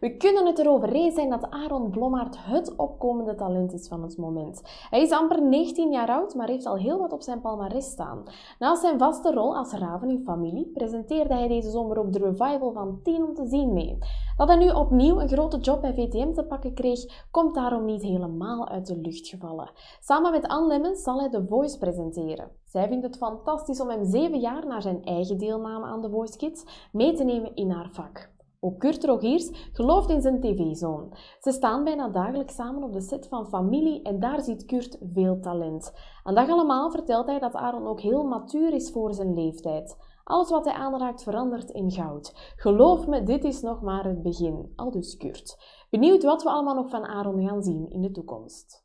We kunnen het erover eens zijn dat Aaron Blommaert het opkomende talent is van het moment. Hij is amper 19 jaar oud, maar heeft al heel wat op zijn palmarès staan. Naast zijn vaste rol als raven in familie presenteerde hij deze zomer ook de revival van 10 om te zien mee. Dat hij nu opnieuw een grote job bij VTM te pakken kreeg, komt daarom niet helemaal uit de lucht gevallen. Samen met Anne Lemmens zal hij The Voice presenteren. Zij vindt het fantastisch om hem zeven jaar na zijn eigen deelname aan The Voice Kids mee te nemen in haar vak. Ook Kurt Rogiers gelooft in zijn tv-zoon. Ze staan bijna dagelijks samen op de set van Familie en daar ziet Kurt veel talent. Aan dag allemaal vertelt hij dat Aaron ook heel matuur is voor zijn leeftijd. Alles wat hij aanraakt verandert in goud. Geloof me, dit is nog maar het begin. Al dus Kurt. Benieuwd wat we allemaal nog van Aaron gaan zien in de toekomst.